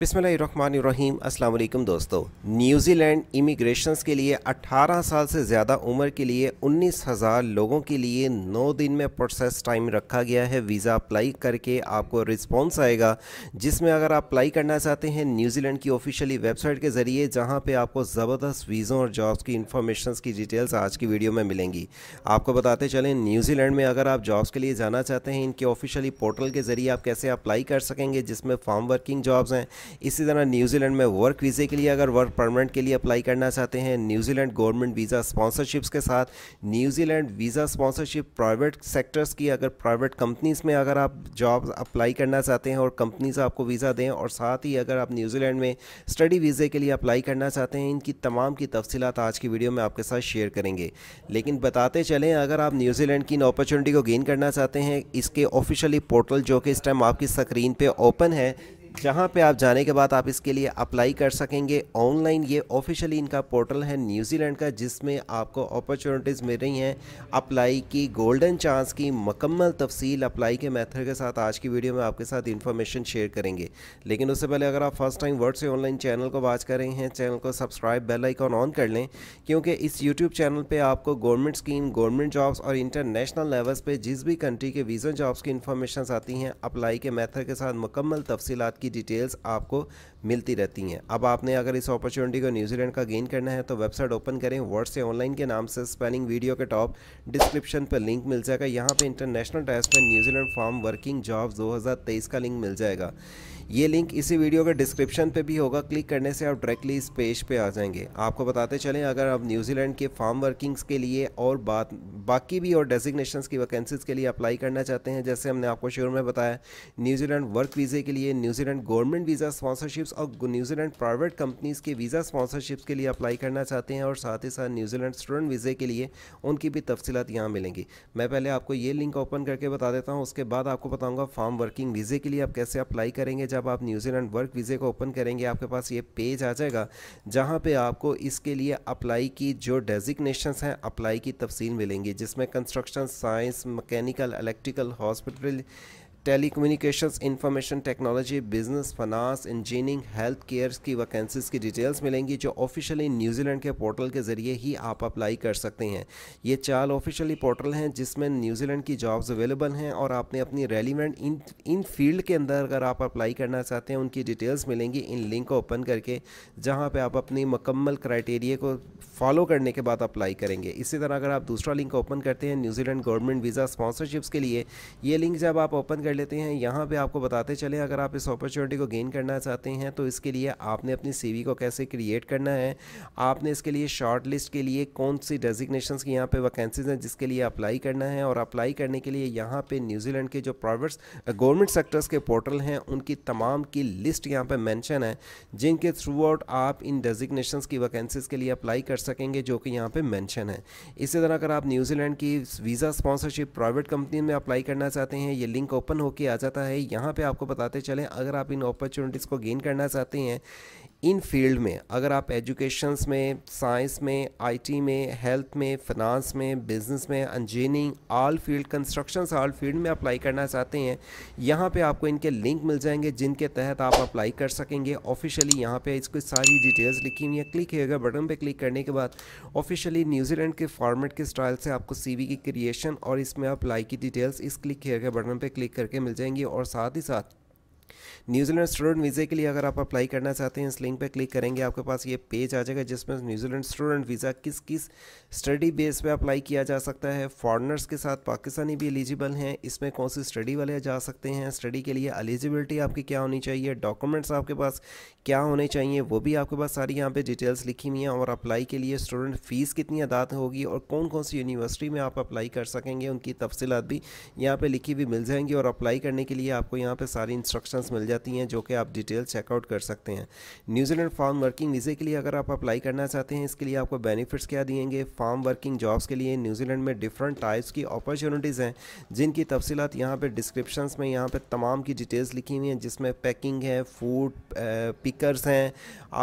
बिसमीम अल्लाम दोस्तों न्यूजीलैंड इमिग्रेशन के लिए 18 साल से ज़्यादा उम्र के लिए 19,000 लोगों के लिए 9 दिन में प्रोसेस टाइम रखा गया है वीज़ा अप्लाई करके आपको रिस्पांस आएगा जिसमें अगर आप अप्लाई करना चाहते हैं न्यूजीलैंड की ऑफिशियली वेबसाइट के ज़रिए जहाँ पर आपको ज़बरदस्त वीज़ों और जॉब्स की इन्फॉर्मेशन की डिटेल्स आज की वीडियो में मिलेंगी आपको बताते चलें न्यूजीलैंड में अगर आप जॉब्स के लिए जाना चाहते हैं इनके ऑफिशियली पोर्टल के ज़रिए आप कैसे अप्लाई कर सकेंगे जिसमें फार्म वर्किंग जॉब्स हैं इसी तरह न्यूजीलैंड में वर्क वीज़े के लिए अगर वर्क परमानेंट के लिए अप्लाई करना चाहते हैं न्यूजीलैंड गवर्नमेंट वीज़ा स्पॉन्सरशिप्स के साथ New Zealand visa sponsorship private sectors की अगर प्राइवेट कंपनीज़ में अगर आप जॉब अप्लाई करना चाहते हैं और कंपनीज आपको वीज़ा दें और साथ ही अगर आप न्यूजीलैंड में स्टडी वीज़े के लिए अप्लाई करना चाहते हैं इनकी तमाम की तफसीत आज की वीडियो में आपके साथ शेयर करेंगे लेकिन बताते चलें अगर आप न्यूजीलैंड की इन अपॉर्चुनिटी को गेन करना चाहते हैं इसके ऑफिशियली पोर्टल जो कि इस टाइम आपकी स्क्रीन पे ओपन है जहाँ पे आप जाने के बाद आप इसके लिए अप्लाई कर सकेंगे ऑनलाइन ये ऑफिशियली इनका पोर्टल है न्यूजीलैंड का जिसमें आपको अपॉर्चुनिटीज़ मिल रही हैं अप्लाई की गोल्डन चांस की मकम्मल तफसील अप्लाई के मेथड के साथ आज की वीडियो में आपके साथ इन्फॉर्मेशन शेयर करेंगे लेकिन उससे पहले अगर आप फर्स्ट टाइम वर्ड से ऑनलाइन चैनल को वाच कर रहे हैं चैनल को सब्सक्राइब बेल आइकॉन ऑन कर लें क्योंकि इस यूट्यूब चैनल पर आपको गवर्नमेंट स्कीम गवर्नमेंट जॉब्स और इंटरनेशनल लेवल्स पर जिस भी कंट्री के वीज़ा जॉब्स की इन्फॉर्मेशन आती हैं अप्लाई के मैथड के साथ मुकम्मल तफसीत की की डिटेल्स आपको मिलती रहती हैं अब आपने अगर इस अपॉर्चुनिटी को न्यूजीलैंड का गेन करना है तो वेबसाइट ओपन करें वर्ड से ऑनलाइन के नाम से स्पेलिंग वीडियो के टॉप डिस्क्रिप्शन पर लिंक मिल जाएगा यहाँ पर इंटरनेशनल टेस्ट में न्यूजीलैंड फॉर्म वर्किंग जॉब 2023 का लिंक मिल जाएगा ये लिंक इसी वीडियो के डिस्क्रिप्शन पे भी होगा क्लिक करने से आप डायरेक्टली इस पेज पे आ जाएंगे आपको बताते चलें अगर आप न्यूजीलैंड के फार्म वर्किंग्स के लिए और बात बाकी भी और डेजिग्नेशन की वैकेंसीज के लिए अप्लाई करना चाहते हैं जैसे हमने आपको शुरू में बताया न्यूजीलैंड वर्क वीज़े के लिए न्यूजीलैंड गवर्नमेंट वीज़ा स्पॉन्सरशिप्स और न्यूजीलैंड प्राइवेट कंपनीज़ के वीज़ा स्पॉन्सरशिप्स के लिए अप्लाई करना चाहते हैं और साथ ही साथ न्यूजीलैंड स्टूडेंट वीज़े के लिए उनकी भी तफसीत यहाँ मिलेंगी मैं पहले आपको ये लिंक ओपन करके बता देता हूँ उसके बाद आपको बताऊँगा फार्म वर्किंग वीज़े के लिए आप कैसे अप्लाई करेंगे जब आप न्यूजीलैंड वर्क वीज़े को ओपन करेंगे आपके पास ये पेज आ जाएगा जहाँ पे आपको इसके लिए अप्लाई की जो डेजिग्नेशंस हैं अप्लाई की तफसील मिलेंगी जिसमें construction science mechanical electrical hospital telecommunications information technology business finance engineering health care की वैकेंसीज की डिटेल्स मिलेंगी जो ऑफिशियली न्यूजीलैंड के पोर्टल के ज़रिए ही आप अप्लाई कर सकते हैं ये चार ऑफिशियली पोर्टल हैं जिसमें न्यूजीलैंड की जॉब्स अवेलेबल हैं और आपने अपनी रेलिवेंट इन इन फील्ड के अंदर अगर आप अप्लाई करना चाहते हैं उनकी डिटेल्स मिलेंगी इन लिंक को ओपन करके जहाँ पर आप अपनी मकम्मल क्राइटेरिया को फॉलो करने के बाद अप्लाई करेंगे इसी तरह अगर आप दूसरा लिंक ओपन करते हैं न्यूजीलैंड गवर्नमेंट वीज़ा स्पॉन्सरशिप्स के लिए ये लिंक जब आप ओपन कर लेते हैं यहाँ पे आपको बताते चले अगर आप इस अपॉर्चुनिटी को गेन करना चाहते हैं तो इसके लिए आपने अपनी सीवी को कैसे क्रिएट करना है आपने इसके लिए शॉर्ट लिस्ट के लिए कौन सी डेजिग्नेशन की यहाँ पे वैकेंसीज हैं जिसके लिए अप्लाई करना है और अप्लाई करने के लिए यहाँ पे न्यूजीलैंड के जो प्राइवेट गवर्नमेंट सेक्टर्स के पोर्टल हैं उनकी तमाम की लिस्ट यहाँ पर मैंशन है जिनके थ्रू आउट आप इन डेजिग्नेशन की वैकेंसीज के लिए अप्लाई कर सकेंगे जो कि यहाँ पर मैंशन है इसी तरह अगर आप न्यूजीलैंड की वीज़ा स्पॉन्सरशिप प्राइवेट कंपनी में अप्लाई करना चाहते हैं ये लिंक ओपन होकर आ जाता है यहाँ पे आपको बताते चलें अगर आप इन अपॉर्चुनिटीज़ को गेन करना चाहते हैं इन फील्ड में अगर आप एजुकेशंस में साइंस में आईटी में हेल्थ में फिनांस में बिजनेस में engineering all field constructions all field में अप्लाई करना चाहते हैं यहाँ पे आपको इनके लिंक मिल जाएंगे जिनके तहत आप अप्लाई कर सकेंगे ऑफिशियली यहाँ पे इसको सारी डिटेल्स लिखी हुई है क्लिक किएगा बटन पर क्लिक करने के बाद ऑफिशियली न्यूजीलैंड के फॉर्मेट के स्टाइल से आपको सी की क्रिएशन और इसमें अप्लाई की डिटेल्स इस क्लिक किए गए बटन पर क्लिक करके मिल जाएंगी और साथ ही साथ न्यूजीलैंड स्टूडेंट वीज़े के लिए अगर आप अप्लाई करना चाहते हैं इस लिंक पर क्लिक करेंगे आपके पास ये पेज आ जाएगा जिसमें न्यूजीलैंड स्टूडेंट वीज़ा किस किस स्टडी बेस पे अप्लाई किया जा सकता है फॉरनर्स के साथ पाकिस्तानी भी एलिजिबल हैं इसमें कौन सी स्टडी वाले जा सकते हैं स्टडी के लिए एलिजिबिलिटी आपकी क्या होनी चाहिए डॉक्यूमेंट्स आपके पास क्या होने चाहिए वो भी आपके पास सारी यहाँ पर डिटेल्स लिखी हुई हैं और अप्लाई के लिए स्टूडेंट फ़ीस कितनी अदात होगी और कौन कौन सी यूनिवर्सिटी में आप अप्लाई कर सकेंगे उनकी तफसीत भी यहाँ पर लिखी हुई मिल जाएंगी और अप्लाई करने के लिए आपको यहाँ पर सारी इंस्ट्रक्शन ऑप्शंस मिल जाती हैं जो कि आप डिटेल चेकआउट कर सकते हैं न्यूजीलैंड फार्म वर्किंग वीज़े के लिए अगर आप अप्लाई करना चाहते हैं इसके लिए आपको बेनिफिट्स क्या दिएंगे फार्म वर्किंग जॉब्स के लिए न्यूजीलैंड में डिफरेंट टाइप्स की अपॉर्चुनिटीज़ हैं जिनकी तफसीत यहाँ पर डिस्क्रिप्शन में यहाँ पर तमाम की डिटेल्स लिखी हुई हैं जिसमें पैकिंग है फूड पिकर्स हैं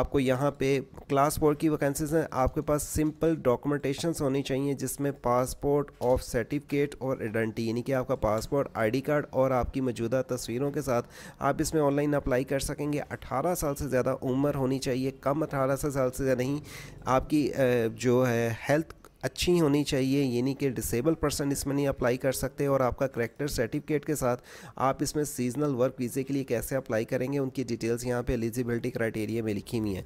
आपको यहाँ पर क्लास फोर की वैकेंसीज हैं आपके पास सिंपल डॉक्यूमेंटेशन होनी चाहिए जिसमें पासपोर्ट ऑफ सर्टिफिकेट और आइडेंटिटी यानी कि आपका पासपोर्ट आईडी कार्ड और आपकी मौजूदा तस्वीरों के साथ आप इसमें ऑनलाइन अप्लाई कर सकेंगे 18 साल से ज़्यादा उम्र होनी चाहिए कम 18 साल से ज़्यादा नहीं आपकी जो है हेल्थ अच्छी होनी चाहिए यानी कि डिसेबल पर्सन इसमें नहीं अप्लाई कर सकते और आपका करेक्टर सर्टिफिकेट के साथ आप इसमें सीजनल वर्क वीज़े के लिए कैसे अप्लाई करेंगे उनकी डिटेल्स यहाँ पे एलिजिबिलिटी क्राइटेरिया में लिखी हुई हैं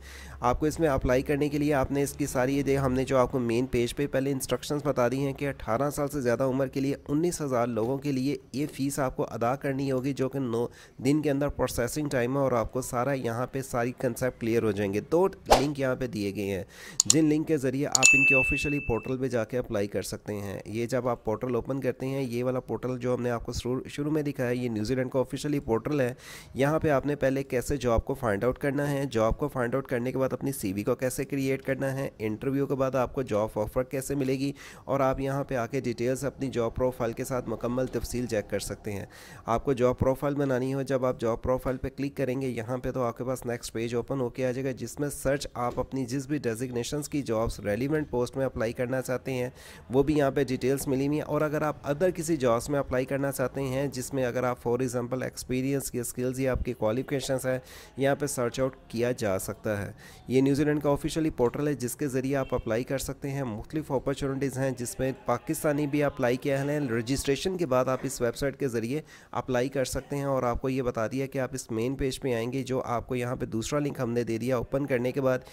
आपको इसमें अप्लाई करने के लिए आपने इसकी सारी ये हमने जो आपको मेन पेज पे पहले इंस्ट्रक्शन बता दी हैं कि अट्ठारह साल से ज़्यादा उम्र के लिए उन्नीस हज़ार लोगों के लिए ये फ़ीस आपको अदा करनी होगी जो कि नौ दिन के अंदर प्रोसेसिंग टाइम है और आपको सारा यहाँ पे सारी कंसेप्ट क्लियर हो जाएंगे दो लिंक यहाँ पर दिए गए हैं जिन लिंक के ज़रिए आप इनके ऑफिशियली पोर्टल पोर्टल पे जाके अप्लाई कर सकते हैं ये जब आप पोर्टल ओपन करते हैं ये वाला पोर्टल जो हमने आपको शुरू में दिखाया ये न्यूजीलैंड का ऑफिशियली पोर्टल है यहाँ पर आपने पहले कैसे जॉब को फाइंड आउट करना है जॉब को फाइंड आउट करने के बाद अपनी सी को कैसे क्रिएट करना है इंटरव्यू के बाद आपको जॉब ऑफर कैसे मिलेगी और आप यहाँ पर आके डिटेल्स अपनी जॉब प्रोफाइल के साथ मुकम्मल तफसील चेक कर सकते हैं आपको जॉब प्रोफाइल बनानी हो जब आप जॉब प्रोफाइल पर क्लिक करेंगे यहाँ पर तो आपके पास नेक्स्ट पेज ओपन होकर आ जाएगा जिसमें सर्च आप अपनी जिस भी डेजिग्नेशन की जॉब्स रेलिवेंट पोस्ट में अप्लाई करना करना चाहते हैं वो भी यहाँ पे डिटेल्स मिली हुई हैं और अगर आप अदर किसी जॉब्स में अप्लाई करना चाहते हैं जिसमें अगर आप फॉर एग्जांपल एक्सपीरियंस की स्किल्स या आपकी क्वालिफिकेशंस है यहाँ पे सर्च आउट किया जा सकता है ये न्यूजीलैंड का ऑफिशियली पोर्टल है जिसके ज़रिए आप अप्लाई कर सकते हैं मुख्तलिफ अपॉर्चुनिटीज़ हैं जिसमें पाकिस्तानी भी अप्लाई किया है रजिस्ट्रेशन के बाद आप इस वेबसाइट के ज़रिए अप्लाई कर सकते हैं और आपको ये बता दिया कि आप इस मेन पेज पर आएंगे जो आपको यहाँ पर दूसरा लिंक हमने दे दिया ओपन करने के बाद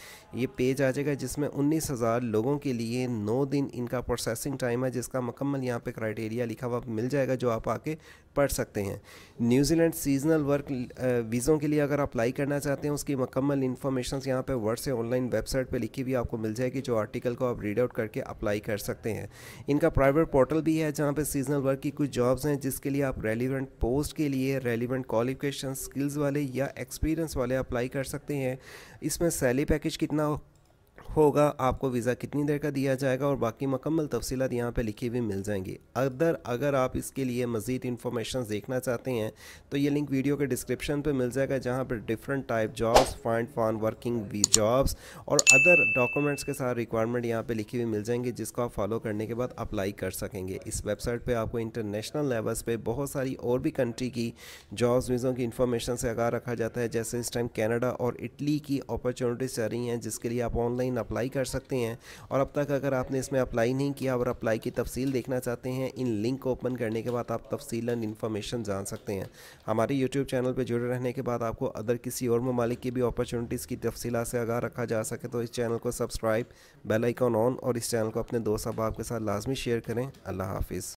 ये पेज आ जाएगा जिसमें उन्नीस हज़ार लोगों के लिए नो नौ दिन इनका प्रोसेसिंग टाइम है जिसका मकम्मल यहाँ पे क्राइटेरिया लिखा हुआ मिल जाएगा जो आप आके पढ़ सकते हैं न्यूजीलैंड सीजनल वर्क वीज़ों के लिए अगर अप्लाई करना चाहते हैं उसकी मकम्मल इन्फॉर्मेशन यहाँ पे वर्ड से ऑनलाइन वेबसाइट पे लिखी हुई आपको मिल जाएगी जो आर्टिकल को आप रीड आउट करके अप्लाई कर सकते हैं इनका प्राइवेट पोर्टल भी है जहाँ पर सीजनल वर्क की कुछ जॉब्स हैं जिसके लिए आप रेलिवेंट पोस्ट के लिए रेलिवेंट क्वालिफिकेशन स्किल्स वाले या एक्सपीरियंस वाले अप्लाई कर सकते हैं इसमें सैलरी पैकेज कितना होगा आपको वीज़ा कितनी देर का दिया जाएगा और बाकी मकम्मल तफसीत यहाँ पर लिखी हुई मिल जाएंगी अदर अगर आप इसके लिए मज़ीद इन्फॉर्मेशन देखना चाहते हैं तो ये लिंक वीडियो के डिस्क्रिप्शन पर मिल जाएगा जहाँ पर डिफरेंट टाइप जॉब्स फाइंड फॉन वर्किंग जॉब्स और अदर डॉक्यूमेंट्स के साथ रिक्वायरमेंट यहाँ पर लिखी हुई मिल जाएंगी जिसको आप फॉलो करने के बाद अप्लाई कर सकेंगे इस वेबसाइट पर आपको इंटरनेशनल लेवल्स पर बहुत सारी और भी कंट्री की जॉब्स वीज़ों की इन्फॉर्मेशन से आगा रखा जाता है जैसे इस टाइम कैनेडा और इटली की अपॉर्चुनिटीज़ जा रही हैं जिसके लिए आप ऑनलाइन अप्लाई कर सकते हैं और अब तक अगर आपने इसमें अप्लाई नहीं किया और अप्लाई की तफसील देखना चाहते हैं इन लिंक को ओपन करने के बाद आप तफसील इन्फॉर्मेशन जान सकते हैं हमारे यूट्यूब चैनल पर जुड़े रहने के बाद आपको अदर किसी और ममालिक की भी अपॉर्चुनिटीज़ की तफसीला से आगा रखा जा सके तो इस चैनल को सब्सक्राइब बेलाइकॉन ऑन और इस चैनल को अपने दोस्त अब के साथ लाजमी शेयर करें अल्लाह हाफिज़